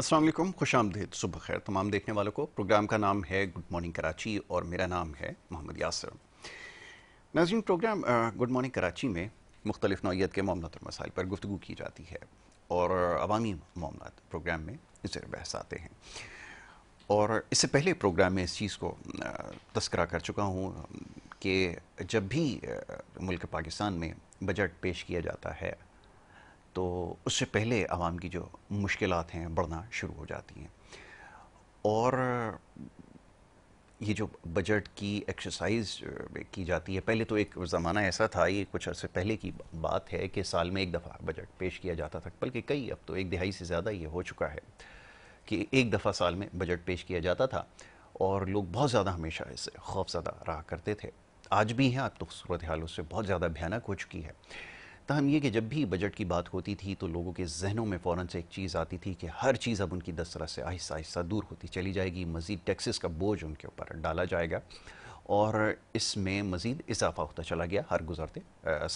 असलम खुश आमदेद सुबह खैर तमाम देखने वालों को प्रोग्राम का नाम है गुड मॉर्निंग कराची और मेरा नाम है मोहम्मद यासर नाजीन प्रोग्राम गुड मॉर्निंग कराची में मुख्तलिफ नौीयत के मामला और मसाइल पर गुफ्तु की जाती है और अवामी मामला प्रोग्राम में जर बहस आते हैं और इससे पहले प्रोग्राम में इस चीज़ को तस्करा कर चुका हूँ कि जब भी मुल्क पाकिस्तान में बजट पेश किया जाता है तो उससे पहले आवाम की जो मुश्किल हैं बढ़ना शुरू हो जाती हैं और ये जो बजट की एक्सरसाइज की जाती है पहले तो एक ज़माना ऐसा था ये कुछ अर्से पहले की बात है कि साल में एक दफ़ा बजट पेश किया जाता था बल्कि कई अब तो एक दिहाई से ज़्यादा ये हो चुका है कि एक दफ़ा साल में बजट पेश किया जाता था और लोग बहुत ज़्यादा हमेशा इससे खौफजदा रहा करते थे आज भी हैं अब तो सूरत हाल उससे बहुत ज़्यादा भयानक हो चुकी है तहम यह कि जब भी बजट की बात होती थी तो लोगों के जहनों में फ़ौर से एक चीज़ आती थी कि हर चीज़ अब उनकी दस्तरस से आहिस्ता आहिस्ता दूर होती चली जाएगी मज़ीद टैक्सेस का बोझ उनके ऊपर डाला जाएगा और इसमें मज़ीद इजाफा होता चला गया हर गुजरते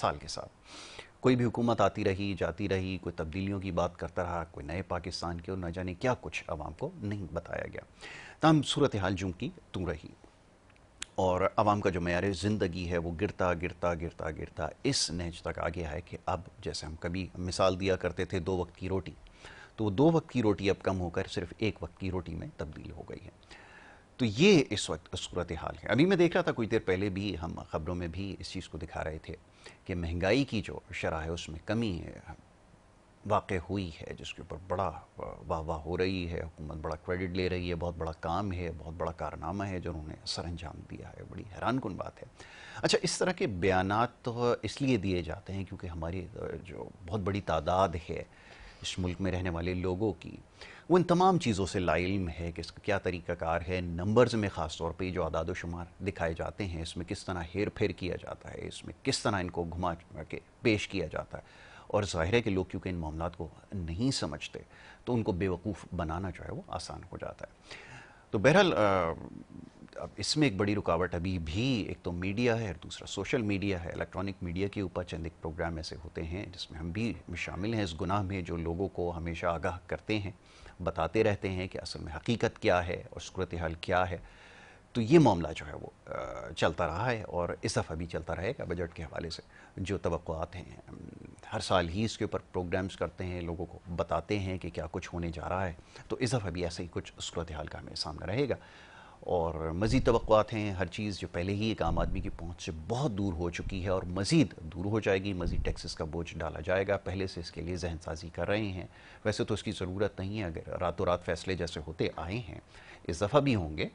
साल के साथ कोई भी हुकूमत आती रही जाती रही कोई तब्दीलियों की बात करता रहा कोई नए पाकिस्तान के और न जाने क्या कुछ आवाम को नहीं बताया गया तमाम सूरत हाल की तू रही और आवाम का जो मैार ज़िंदगी है वो गिरता गिरता गिरता गिरता इस नहज तक आ गया है कि अब जैसे हम कभी मिसाल दिया करते थे दो वक्त की रोटी तो दो वक्त की रोटी अब कम होकर सिर्फ एक वक्त की रोटी में तब्दील हो गई है तो ये इस वक्त सूरत हाल है अभी मैं देख रहा था कुछ देर पहले भी हम ख़बरों में भी इस चीज़ को दिखा रहे थे कि महंगाई की जो शरह है उसमें कमी है वाक़ हुई है जिसके ऊपर बड़ा वाह वाह हो रही है हुकूमत बड़ा क्रेडिट ले रही है बहुत बड़ा काम है बहुत बड़ा कारनामा है जो उन्होंने सर अंजाम दिया है बड़ी हैरान कन बात है अच्छा इस तरह के बयान तो इसलिए दिए जाते हैं क्योंकि हमारी जो बहुत बड़ी तादाद है इस मुल्क में रहने वाले लोगों की वो इन तमाम चीज़ों से लाइल्म है कि इसका क्या तरीक़ाकार है नंबर्स में ख़ास तौर पर जो आदाद शुमार दिखाए जाते हैं इसमें किस तरह हेर फेर किया जाता है इसमें किस तरह इनको घुमा के पेश किया जाता है और ज़ाहिर है कि लोग क्योंकि इन मामला को नहीं समझते तो उनको बेवकूफ़ बनाना जो है वो आसान हो जाता है तो बहरहाल अब इसमें एक बड़ी रुकावट अभी भी एक तो मीडिया है और दूसरा सोशल मीडिया है इलेक्ट्रॉनिक मीडिया के ऊपर चंद एक प्रोग्राम ऐसे होते हैं जिसमें हम भी शामिल हैं इस गुनाह में जो लोगों को हमेशा आगाह करते हैं बताते रहते हैं कि असल में हकीकत क्या है और सूरत हाल क्या है तो ये मामला जो है वो चलता रहा है और इस दफ़ा भी चलता रहेगा बजट के हवाले से जो तो हैं हर साल ही इसके ऊपर प्रोग्राम्स करते हैं लोगों को बताते हैं कि क्या कुछ होने जा रहा है तो इस दफ़ा भी ऐसे ही कुछ सूरत हाल का हमें सामना रहेगा और मज़ीद तो हैं हर चीज़ जो पहले ही एक आम आदमी की पहुंच से बहुत दूर हो चुकी है और मज़ीद दूर हो जाएगी मज़ीद टैक्सेस का बोझ डाला जाएगा पहले से इसके लिए जहन साजी कर रहे हैं वैसे तो इसकी ज़रूरत नहीं है अगर रातों रात फैसले जैसे होते आए हैं इजाफा भी होंगे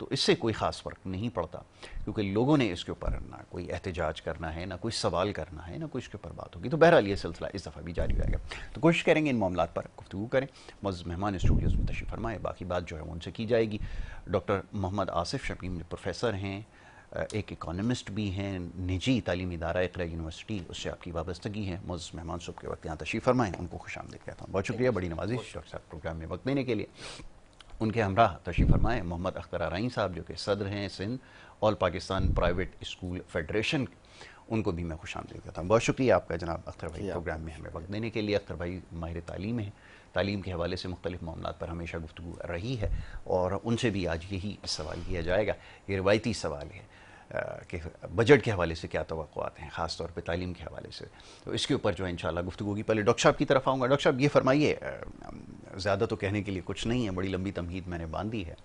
तो इससे कोई ख़ास फ़र्क नहीं पड़ता क्योंकि लोगों ने इसके ऊपर ना कोई एहतजाज करना है ना कोई सवाल करना है ना कोई इसके ऊपर बात होगी तो बहरहाल ये सिलसिला इस दफ़ा भी जारी रहेगा तो कोशिश करेंगे इन मामला पर गुफ्तु करें मज़ मेहमान स्टूडियोज़ में तशी फरमाएँ बाकी बात जो है उनसे की जाएगी डॉक्टर मोहम्मद आसिफ शकीम प्रोफेसर हैं एक इकानमिस्ट भी हैं निजी तालीमी इदारा इकरा यूनिवर्सिटी उससे आपकी वाबस्तगी है मज़ मेहमान सुबह के वक्त यहाँ तशी फरमाएँ उनको खुश आमदी कहता हूँ बहुत शुक्रिया बड़ी नवाजिश डॉक्टर साहब प्रोग्राम में वक्त देने के लिए उनके हमरा तशी फरमाए मोहम्मद अख्तर आरइन साहब जो कि सदर हैं Sindh all Pakistan private school federation उनको भी मैं खुश आमदी करता हूँ बहुत शुक्रिया आपका जनाब अख्तर भाई प्रोग्राम में हमें वक्त देने के लिए अख्तर भाई माहिर तालीम है तालीम के हवाले से मुख्तलि मामला पर हमेशा गुफ्तु रही है और उनसे भी आज यही सवाल किया जाएगा ये रवायती सवाल है कि बजट के हवाले से क्या तो हैं ख़ास तौर पर तालीम के हवाले से तो इसके ऊपर जो है इन शाला गुफ्तु की पहले डॉक्टर साहब की तरफ आऊँगा डॉक्टर साहब ये फरमाइए ज़्यादा तो कहने के लिए कुछ नहीं है बड़ी लंबी तमहीद मैंने बांधी है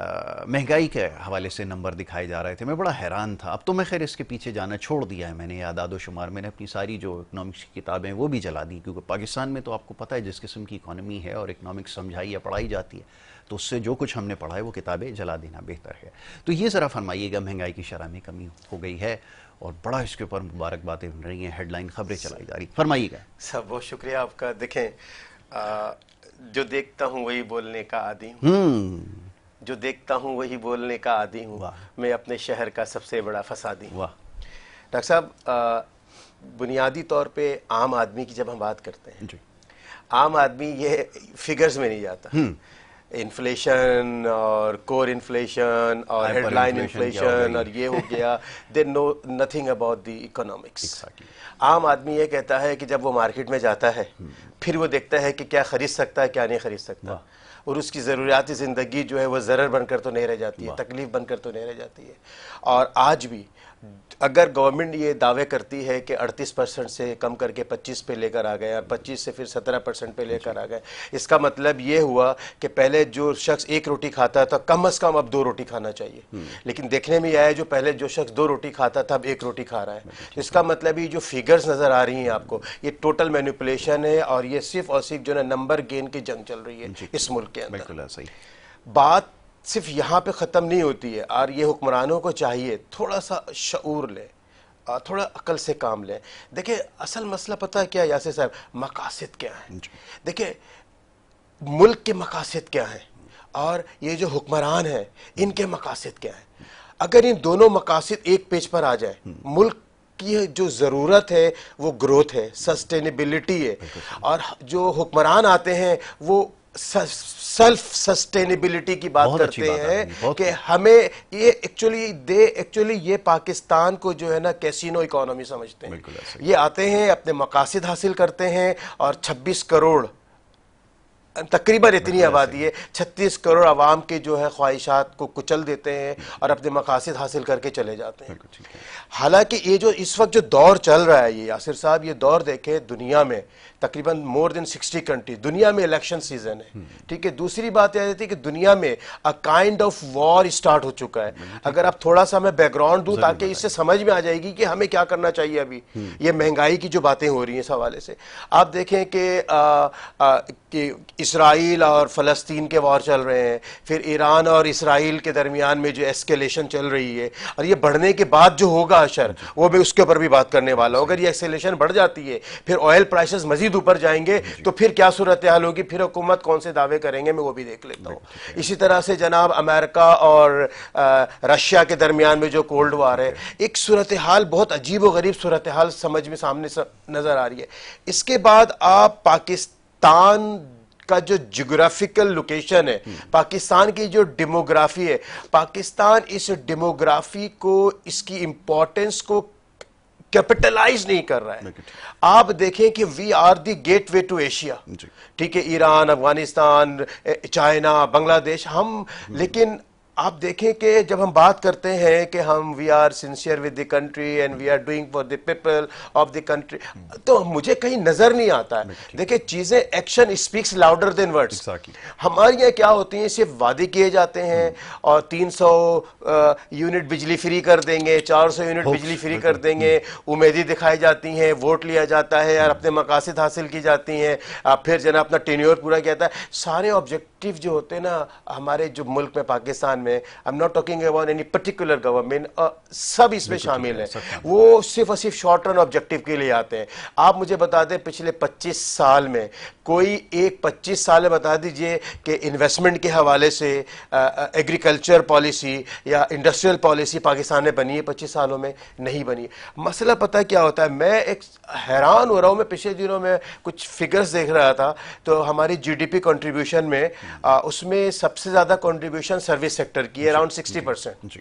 महंगाई के हवाले से नंबर दिखाए जा रहे थे मैं बड़ा हैरान था अब तो मैं खैर इसके पीछे जाना छोड़ दिया है मैंने आदाद शुमार मैंने अपनी सारी जो इकनॉमिक्स की किताबें वो भी जला दी क्योंकि पाकिस्तान में तो आपको पता है जिस किस्म की इकानमी है और इकनॉमिक्स समझाई या पढ़ाई जाती है तो उससे जो कुछ हमने पढ़ा है वो किताबें जला देना बेहतर है तो ये ज़रा फरमाइएगा महंगाई की शरह में कमी हो गई है और बड़ा इसके ऊपर मुबारकबादें बन रही हैं हेडलाइन खबरें चलाई जा रही फरमाइएगा सब बहुत शुक्रिया आपका देखें जो देखता हूँ वही बोलने का आदि हूँ हम्म। जो देखता हूँ वही बोलने का आदि हूँ मैं अपने शहर का सबसे बड़ा फसादी हूँ डॉक्टर साहब बुनियादी तौर पे आम आदमी की जब हम बात करते हैं आम आदमी ये फिगर्स में नहीं जाता हम्म। इन्फ्लेशन और कोर इन्फ्लेशन और हेडलाइन इन्फ्लेशन और ये हो गया they know nothing about the economics आम आदमी ये कहता है कि जब वो मार्केट में जाता है हम्म। फिर वो देखता है कि क्या खरीद सकता है क्या नहीं खरीद सकता और उसकी ज़रूरियाती ज़िंदगी जो है वह ज़रर बनकर तो नहीं रह जाती है तकलीफ़ बनकर तो नहीं रह जाती है और आज भी अगर गवर्नमेंट ये दावे करती है कि 38 परसेंट से कम करके 25 पे लेकर आ गए और 25 से फिर 17 परसेंट पे लेकर आ गए इसका मतलब ये हुआ कि पहले जो शख्स एक रोटी खाता था कम से कम अब दो रोटी खाना चाहिए हम्म। लेकिन देखने में आया जो पहले जो शख्स दो रोटी खाता था अब एक रोटी खा रहा है अच्छा, अच्छा। इसका मतलब ये जो फिगर्स नज़र आ रही हैं आपको ये टोटल मैनिपुलेशन है और ये सिर्फ और सिर्फ जो है नंबर गेन की जंग चल रही है इस मुल्क के अंदर बात सिर्फ यहाँ पे ख़त्म नहीं होती है और ये हुक्मरानों को चाहिए थोड़ा सा शूर लें थोड़ा अकल से काम लें देखिए असल मसला पता है क्या यासिर साहब मकासद क्या हैं देखिए मुल्क के मकासद क्या हैं और ये जो हुक्मरान हैं इनके मकासद क्या हैं अगर इन दोनों मकासद एक पेज पर आ जाए हम्म। मुल्क की जो ज़रूरत है वो ग्रोथ है सस्टेनेबिलिटी है और जो हुक्मरान आते हैं वो सेल्फ सस्टेनेबिलिटी की बात करते बात हैं कि हमें ये एक्चुअली दे एक्चुअली ये पाकिस्तान को जो है ना कैसीनो इकोनॉमी समझते हैं ये आते हैं अपने मकासद हासिल करते हैं और 26 करोड़ तकरीबन इतनी आबादी है छत्तीस करोड़ आवाम के जो है ख्वाहिशात को कुचल देते हैं और अपने मकासद हासिल करके चले जाते हैं हालांकि ये जो इस वक्त जो दौर चल रहा है ये यासिर साहब ये दौर देखे दुनिया में तकरीबन मोर देन 60 कंट्री दुनिया में इलेक्शन सीजन है ठीक है दूसरी बात यह रहती है कि दुनिया में a kind of war start हो चुका है अगर आप थोड़ा सा मैं बैकग्राउंड दूं ताकि इससे समझ में आ जाएगी कि हमें क्या करना चाहिए अभी ये महंगाई की जो बातें हो रही हैं इस हवाले से आप देखें कि इसराइल और फलस्तीन के वॉर चल रहे हैं फिर ईरान और इसराइल के दरमियान में जो एस्केलेशन चल रही है और ये बढ़ने के बाद जो होगा अशर वो मैं उसके ऊपर भी बात करने वाला हूँ अगर ये एक्सेलेशन बढ़ जाती है फिर ऑयल प्राइसेस मजीद मजीद तो ऊपर जाएंगे तो फिर क्या सूरत हाल होगी फिर हुकूमत कौन से दावे करेंगे मैं वो भी देख लेता हूँ इसी तरह से जनाब अमेरिका और रशिया के दरमियान में जो कोल्ड वार है एक सूरत हाल बहुत अजीब व गरीब सूरत हाल समझ में सामने नज़र आ रही है इसके बाद आप पाकिस्तान का जो जोग्राफिकल लोकेशन है हम्म। पाकिस्तान की जो डेमोग्राफी है पाकिस्तान इस डेमोग्राफी को इसकी इम्पोर्टेंस को कैपिटलाइज नहीं कर रहा है आप देखें कि we are the gateway to Asia ठीक है ईरान अफगानिस्तान चाइना बांग्लादेश हम लेकिन आप देखें कि जब हम बात करते हैं कि हम we are sincere with the country and we are doing for the people of the country तो मुझे कहीं नजर नहीं आता है देखिए चीजें action speaks louder than words हमारे यहाँ क्या होती हैं सिर्फ वादे किए जाते हैं हम्म। और 300 यूनिट बिजली फ्री कर देंगे 400 यूनिट बिजली फ्री कर देंगे हम्म। उम्मीदें दिखाई जाती हैं वोट लिया जाता है और अपने मकासद हासिल की जाती हैं फिर जना अपना टेन्योर पूरा किया जाता है सारे ऑब्जेक्टिव जो होते हैं ना हमारे जो मुल्क में पाकिस्तान में में I am not talking about any particular government सब इसमें शामिल है वो सिर्फ और सिर्फ शॉर्ट टर्म ऑब्जेक्टिव के लिए आते हैं आप मुझे बता दें पिछले 25 साल में कोई एक 25 साल में बता दीजिए कि इन्वेस्टमेंट के हवाले से एग्रीकल्चर पॉलिसी या इंडस्ट्रियल पॉलिसी पाकिस्तान ने बनी है पच्चीस सालों में नहीं बनी मसला पता क्या होता है मैं एक हैरान हो रहा हूँ मैं पिछले दिनों में कुछ फिगर्स देख रहा था तो हमारी जीडीपी कंट्रीब्यूशन में आ, उसमें सबसे ज़्यादा कंट्रीब्यूशन सर्विस सेक्टर सेक्टर की अराउंड सिक्सटी परसेंट जी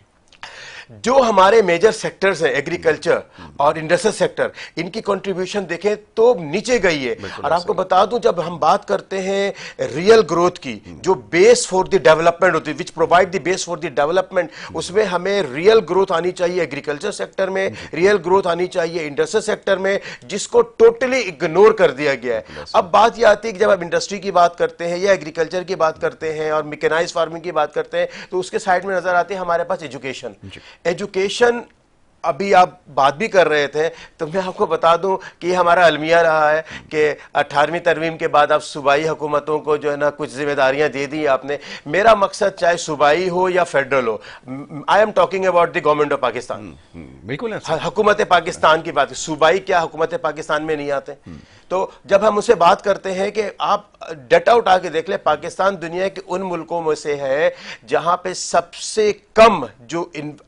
जो हमारे मेजर सेक्टर्स हैं एग्रीकल्चर और इंडस्ट्रियल सेक्टर इनकी कंट्रीब्यूशन देखें तो नीचे गई है और आपको बता दूं जब हम बात करते हैं रियल ग्रोथ की जो बेस फॉर द डेवलपमेंट होती है which provide the base for the development उसमें हमें रियल ग्रोथ आनी चाहिए एग्रीकल्चर सेक्टर में रियल ग्रोथ आनी चाहिए इंडस्ट्रियल सेक्टर में जिसको टोटली इग्नोर कर दिया गया है अब बात यह आती है कि जब आप इंडस्ट्री की बात करते हैं या एग्रीकल्चर की बात करते हैं और मिकेनाइज फार्मिंग की बात करते हैं तो उसके साइड में नजर आती है हमारे पास एजुकेशन एजुकेशन अभी आप बात भी कर रहे थे तो मैं आपको बता दूं कि हमारा अलमिया रहा है कि अठारहवीं तरवीम के बाद आप सूबाई हुकूमतों को जो है ना कुछ जिम्मेदारियां दे दी आपने मेरा मकसद चाहे सूबाई हो या फेडरल हो I am talking about the government of Pakistan बिल्कुल हुकूमत पाकिस्तान की बात सूबाई क्या हुकूमत पाकिस्तान में नहीं आते तो जब हम उसे बात करते हैं कि आप डेट आउट आके देख ले पाकिस्तान दुनिया के उन मुल्कों में से है जहां पे सबसे कम जो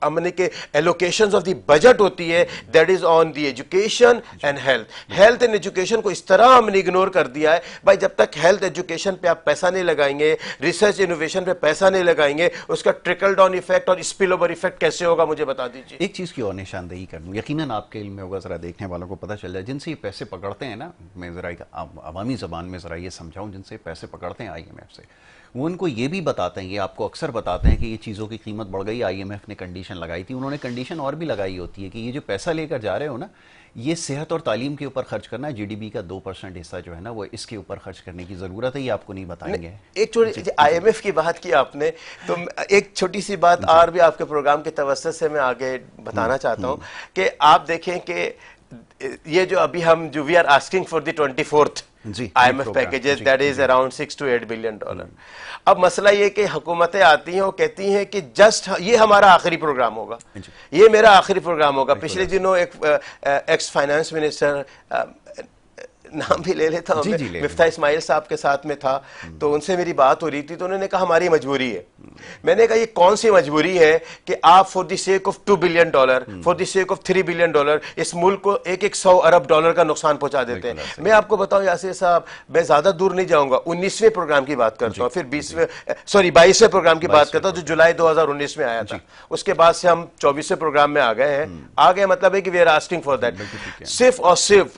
अमने के एलोकेशन ऑफ द बजट होती है that is on the education and health health and education को इस तरह हमने इग्नोर कर दिया है भाई जब तक हेल्थ एजुकेशन पे आप पैसा नहीं लगाएंगे रिसर्च इनोवेशन पे पैसा नहीं लगाएंगे उसका ट्रिकल डाउन इफेक्ट और स्पिल ओवर इफेक्ट कैसे होगा मुझे बता दीजिए एक चीज़ की और निशानदेही कर दूँ यकीन आपके इलम में होगा जरा देखने वालों को पता चल जाए जिनसे ये पैसे पकड़ते हैं ना मैं ज़रा एक अवामी ज़बान में ज़रा ये समझाऊँ जिनसे पैसे पकड़ते हैं आईएमएफ से वो उनको ये भी बताते हैं ये आपको अक्सर बताते हैं कि ये चीज़ों की कीमत बढ़ गई आईएमएफ ने कंडीशन लगाई थी उन्होंने कंडीशन और भी लगाई होती है कि ये जो पैसा लेकर जा रहे हो ना ये सेहत और तालीम के ऊपर खर्च करना है जीडीपी का दो परसेंट हिस्सा जो है ना वो इसके ऊपर खर्च करने की ज़रूरत है ये आपको नहीं बताएंगे एक छोटी आईएमएफ की बात की आपने तो एक छोटी सी बात और भी आपके प्रोग्राम के तवस्त से मैं आगे बताना हम्म, चाहता हूँ हम्म। कि आप देखें कि ये जो अभी हम जो we are asking for the twenty fourth I M F packages that is around six to eight billion dollar अब मसला ये कि हुकूमतें आती हैं और कहती हैं कि जस्ट ये हमारा आखिरी प्रोग्राम होगा ये मेरा आखिरी प्रोग्राम होगा पिछले दिनों एक एक्स फाइनेंस मिनिस्टर नाम भी ले लेता हूँ मिफ्ता इसमाइल साहब के साथ में था हम्म। तो उनसे मेरी बात हो रही थी तो उन्होंने कहा हमारी मजबूरी है मैंने कहा ये कौन सी मजबूरी है कि आप for the sake of two billion dollar for the sake of three billion dollar इस मुल्क को एक एक सौ अरब डॉलर का नुकसान पहुंचा देते हैं मैं आपको बताऊं यासिर साहब मैं ज्यादा दूर नहीं जाऊंगा उन्नीसवें प्रोग्राम की बात करता हूँ फिर बीसवें सॉरी बाईसवें प्रोग्राम की बात करता हूँ जो जुलाई दो में आया था उसके बाद से हम चौबीसवें प्रोग्राम में आ गए हैं हम्म। आ गए मतलब है कि we are asking for that सिर्फ और सिर्फ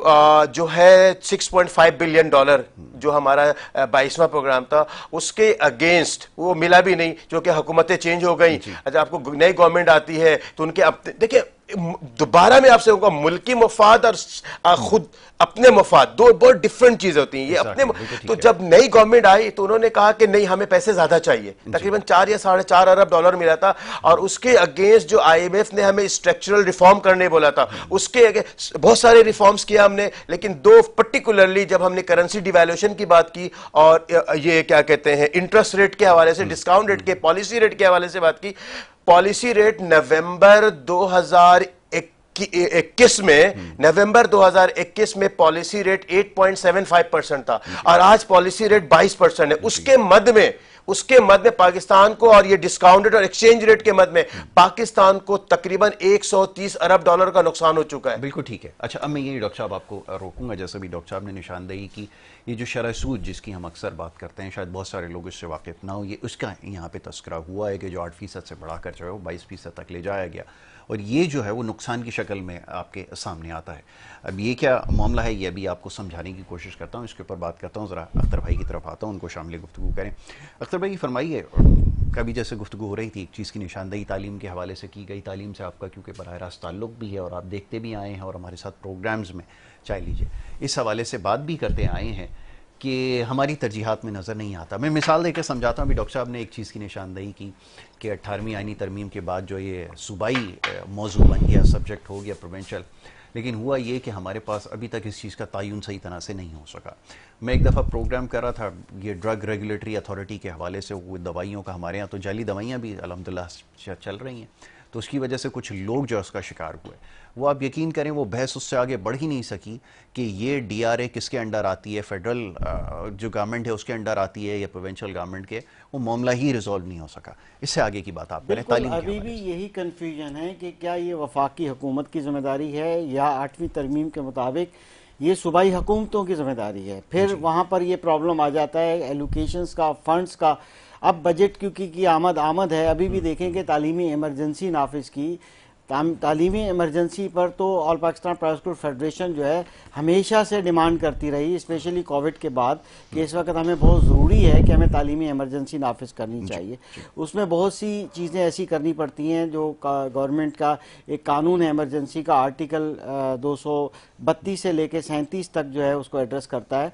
जो है 6.5 बिलियन डॉलर जो हमारा बाईसवा प्रोग्राम था उसके अगेंस्ट वो मिला भी नहीं क्योंकि हुकूमतें चेंज हो गई अच्छा आपको नई गवर्नमेंट आती है तो उनके अब देखिए दोबारा में आपसे कहूँगा मुल्की मफाद और खुद अपने मफाद दो बहुत डिफरेंट चीज़ होती हैं ये अपने तो जब नई गवर्नमेंट आई तो उन्होंने कहा कि नहीं हमें पैसे ज़्यादा चाहिए तकरीबन चार या साढ़े चार अरब डॉलर मिला था और उसके अगेंस्ट जो आईएमएफ ने हमें स्ट्रक्चरल रिफॉर्म करने बोला था उसके बहुत सारे रिफॉर्म्स किया हमने लेकिन दो पर्टिकुलरली जब हमने करेंसी डिवेल्यूशन की बात की और ये क्या कहते हैं इंटरेस्ट रेट के हवाले से डिस्काउंट हम्म। रेट के पॉलिसी हम्म। रेट के हवाले से बात की पॉलिसी रेट नवंबर 2021 में हम्म। नवंबर 2021 में पॉलिसी रेट 8.75 परसेंट था और आज पॉलिसी रेट 22 परसेंट है उसके मध्य में उसके मध्य पाकिस्तान को और ये डिस्काउंटेड और एक्सचेंज रेट के मध्य में पाकिस्तान को तकरीबन 130 अरब डॉलर का नुकसान हो चुका है बिल्कुल ठीक है अच्छा अब मैं यही डॉक्टर साहब आपको रोकूंगा जैसे भी डॉक्टर साहब ने निशानदेही की ये जो शरा सूद जिसकी हम अक्सर बात करते हैं शायद बहुत सारे लोग इससे वाकिफ ना हो ये उसका यहाँ पे तस्करा हुआ है कि जो आठ फीसद से बढ़ाकर जो है वो बाईस फीसद तक ले जाया गया और ये जो है वो नुकसान की शक्ल में आपके सामने आता है अब ये क्या मामला है ये अभी आपको समझाने की कोशिश करता हूँ इसके ऊपर बात करता हूँ ज़रा अख्तर भाई की तरफ आता हूँ उनको शामिल गुफ्तु करें अख्तर भाई फरमाइए कभी जैसे गुफ्तु हो रही थी एक चीज़ की निशानदेही तालीम के हवाले से की गई तालीम से आपका क्योंकि बरह रास्त ताल्लुक भी है और आप देखते भी आए हैं और हमारे साथ प्रोग्राम्स में चाह लीजिए इस हवाले से बात भी करते आए हैं कि हमारी तरजीहत में नज़र नहीं आता मैं मिसाल देकर समझाता हूँ अभी डॉक्टर साहब ने एक चीज़ की निशानदेही की कि अट्ठारहवीं आइनी तरमीम के बाद जो ये सूबाई मौजू बन गया सब्जेक्ट हो गया प्रोवेंशल लेकिन हुआ ये कि हमारे पास अभी तक इस चीज़ का तयन सही तरह से नहीं हो सका मैं एक दफ़ा प्रोग्राम कर रहा था ये ड्रग रेगुलेटरी अथॉरिटी के हवाले से वो दवाइयों का हमारे यहाँ तो जाली दवाइयाँ भी अलहमदिल्ला चल रही हैं तो उसकी वजह से कुछ लोग जो उसका शिकार हुए वो आप यकीन करें वो बहस उससे आगे बढ़ ही नहीं सकी कि ये डीआरए किसके अंडर आती है फेडरल जो गवर्नमेंट है उसके अंडर आती है या प्रोवेंशल गवर्नमेंट के वो मामला ही रिजॉल्व नहीं हो सका इससे आगे की बात आप करें तालीम अभी भी यही कन्फ्यूजन है कि क्या ये वफाकी हुकूमत की जिम्मेदारी है या आठवीं तरमीम के मुताबिक ये सूबाई हुकूमतों की जिम्मेदारी है फिर वहाँ पर ये प्रॉब्लम आ जाता है एलोकेशंस का फंड्स का अब बजट क्योंकि की आमद आमद है अभी भी देखेंगे तालीमी इमरजेंसी नाफिज की तालीमी इमरजेंसी पर तो all Pakistan private school federation जो है हमेशा से डिमांड करती रही स्पेशली कोविड के बाद कि इस वक्त हमें बहुत ज़रूरी है कि हमें तालीमी इमरजेंसी नाफिज करनी चाहिए उसमें बहुत सी चीज़ें ऐसी करनी पड़ती हैं जो गवर्नमेंट का एक कानून है इमरजेंसी का आर्टिकल दो से लेकर सैंतीस तक जो है उसको एड्रेस करता है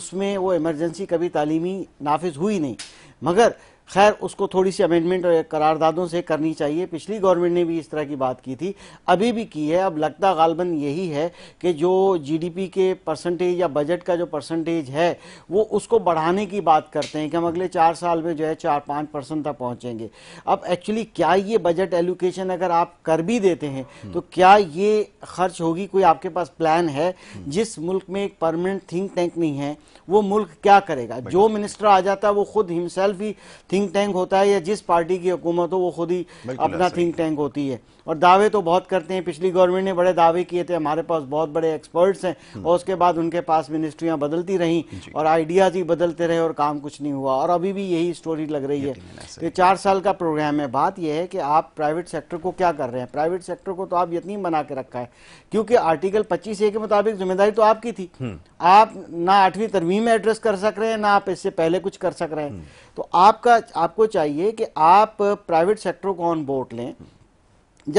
उसमें वो इमरजेंसी कभी तालीमी नाफिज हुई नहीं मगर खैर उसको थोड़ी सी अमेंडमेंट करारदादों से करनी चाहिए पिछली गवर्नमेंट ने भी इस तरह की बात की थी अभी भी की है अब लगता गालबन यही है कि जो जीडीपी के परसेंटेज या बजट का जो परसेंटेज है वो उसको बढ़ाने की बात करते हैं कि हम अगले चार साल में जो है चार पाँच परसेंट तक पहुँचेंगे अब एक्चुअली क्या ये बजट एलोकेशन अगर आप कर भी देते हैं हम्म। तो क्या ये खर्च होगी कोई आपके पास प्लान है हम्म। जिस मुल्क में एक परमानेंट थिंक टैंक नहीं है वो मुल्क क्या करेगा जो मिनिस्टर आ जाता है वो खुद हिमसेल्फ ही थिंक थिंक टैंक होता है या जिस पार्टी की हुकूमत हो वो खुद ही अपना थिंक टैंक होती है और दावे तो बहुत करते हैं पिछली गवर्नमेंट ने बड़े दावे किए थे हमारे पास बहुत बड़े एक्सपर्ट्स हैं हम्म। और उसके बाद उनके पास मिनिस्ट्रियां बदलती रहीं और आइडियाज ही बदलते रहे और काम कुछ नहीं हुआ और अभी भी यही स्टोरी लग रही है तो चार साल का प्रोग्राम है बात यह है कि आप प्राइवेट सेक्टर को क्या कर रहे हैं प्राइवेट सेक्टर को तो आप यतीम बना के रखा है क्योंकि आर्टिकल पच्चीस ए के मुताबिक जिम्मेदारी तो आपकी थी हम्म। आप ना आठवीं तरवीम में एड्रेस कर सक रहे हैं ना आप इससे पहले कुछ कर सक रहे हैं हम्म। तो आपका आपको चाहिए कि आप प्राइवेट सेक्टर को ऑन बोर्ड लें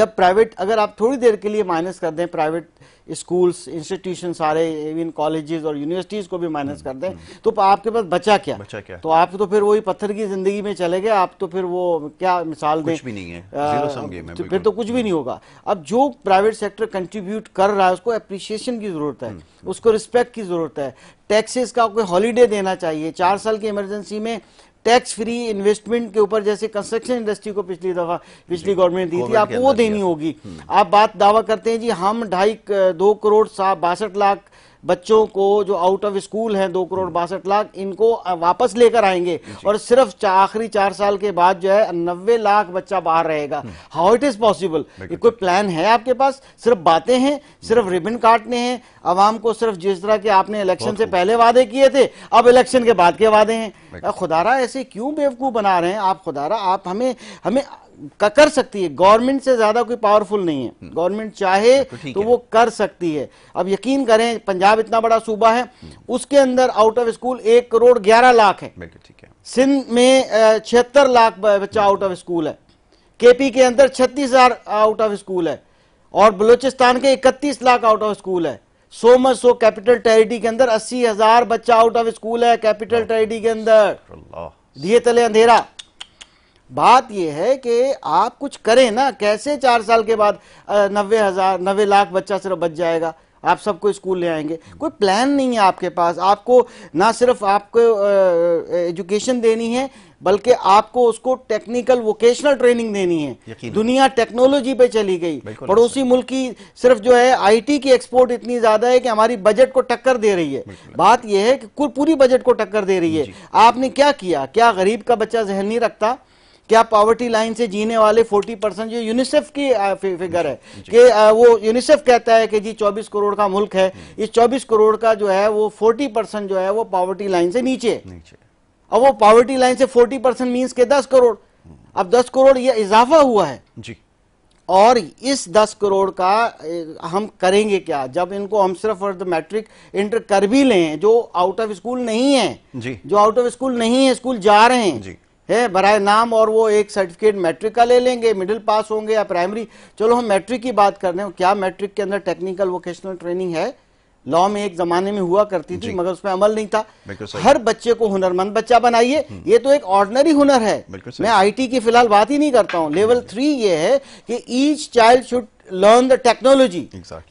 जब प्राइवेट अगर आप थोड़ी देर के लिए माइनस कर दें प्राइवेट स्कूल्स इंस्टीट्यूशन सारे इवन कॉलेजेस और यूनिवर्सिटीज को भी माइनस कर दें हम्म। तो आपके पास बचा क्या बचा क्या तो आप तो फिर वही पत्थर की जिंदगी में चले गए आप तो फिर वो क्या मिसाल दें भी नहीं है, आ, है तो फिर तो कुछ भी नहीं होगा अब जो प्राइवेट सेक्टर कंट्रीब्यूट कर रहा है उसको अप्रिसिएशन की जरूरत है हम्म। उसको रिस्पेक्ट की जरूरत है टैक्सेस का कोई हॉलीडे देना चाहिए चार साल की इमरजेंसी में टैक्स फ्री इन्वेस्टमेंट के ऊपर जैसे कंस्ट्रक्शन इंडस्ट्री को पिछली दफा पिछली गवर्नमेंट दी थी आपको वो देनी होगी हम्म। आप बात दावा करते हैं जी हम ढाई दो करोड़ बासठ लाख बच्चों को जो आउट ऑफ स्कूल हैं दो करोड़ बासठ लाख इनको वापस लेकर आएंगे और सिर्फ आखिरी चार साल के बाद जो है नब्बे लाख बच्चा बाहर रहेगा हाउ इट इज पॉसिबल कोई प्लान है आपके पास सिर्फ बातें हैं सिर्फ रिबन हम्म। काटने हैं आवाम को सिर्फ जिस तरह के आपने इलेक्शन से पहले वादे किए थे अब इलेक्शन के बाद के वादे हैं खुदारा ऐसे क्यों बेवकूफ बना रहे हैं आप खुदारा आप हमें हमें कर सकती है गवर्नमेंट से ज्यादा कोई पावरफुल नहीं है हम्म। गवर्नमेंट चाहे तो, तो वो कर सकती है अब यकीन करें पंजाब इतना बड़ा सूबा है हम्म। उसके अंदर आउट ऑफ स्कूल एक करोड़ ग्यारह लाख है सिंध में छिहत्तर लाख बच्चा आउट ऑफ स्कूल है केपी के अंदर छत्तीस हजार आउट ऑफ स्कूल है और बलूचिस्तान के इकतीस लाख आउट ऑफ स्कूल है so much so capital territory के अंदर अस्सी हजार बच्चा आउट ऑफ स्कूल है कैपिटल टेरिटी के अंदर दिए तले अंधेरा बात यह है कि आप कुछ करें ना कैसे चार साल के बाद नब्बे हजार नब्बे लाख बच्चा सिर्फ बच जाएगा आप सबको स्कूल ले आएंगे कोई प्लान नहीं है आपके पास आपको ना सिर्फ आपको एजुकेशन देनी है बल्कि आपको उसको टेक्निकल वोकेशनल ट्रेनिंग देनी है दुनिया टेक्नोलॉजी पे चली गई पड़ोसी मुल्क की सिर्फ जो है आईटी की एक्सपोर्ट इतनी ज्यादा है कि हमारी बजट को टक्कर दे रही है बात यह है कि पूरी बजट को टक्कर दे रही है आपने क्या किया क्या गरीब का बच्चा जहन नहीं रखता क्या पॉवर्टी लाइन से जीने वाले 40 परसेंट जो यूनिसेफ की फिगर है कि वो यूनिसेफ कहता है कि जी 24 करोड़ का मुल्क है हम्म। इस 24 करोड़ का जो है वो 40 परसेंट जो है वो पॉवर्टी लाइन से नीचे अब वो पॉवर्टी लाइन से 40 परसेंट मीन्स के 10 करोड़ हम्म। अब 10 करोड़ ये इजाफा हुआ है जी और इस 10 करोड़ का हम करेंगे क्या जब इनको हम सिर्फ और मैट्रिक इंटर कर भी लें जो आउट ऑफ स्कूल नहीं है जी जो आउट ऑफ स्कूल नहीं है स्कूल जा रहे हैं जी है बरए नाम और वो एक सर्टिफिकेट मैट्रिक का ले लेंगे मिडिल पास होंगे या प्राइमरी चलो हम मैट्रिक की बात कर रहे हैं क्या मैट्रिक के अंदर टेक्निकल वोकेशनल ट्रेनिंग है लॉ में एक जमाने में हुआ करती थी मगर उसमें अमल नहीं था हर बच्चे को हुनरमंद बच्चा बनाइए हम्म। ये तो एक ऑर्डनरी हुनर है मैं आईटी की फिलहाल बात ही नहीं करता हूँ लेवल थ्री हम्म। ये है कि each child should learn the technology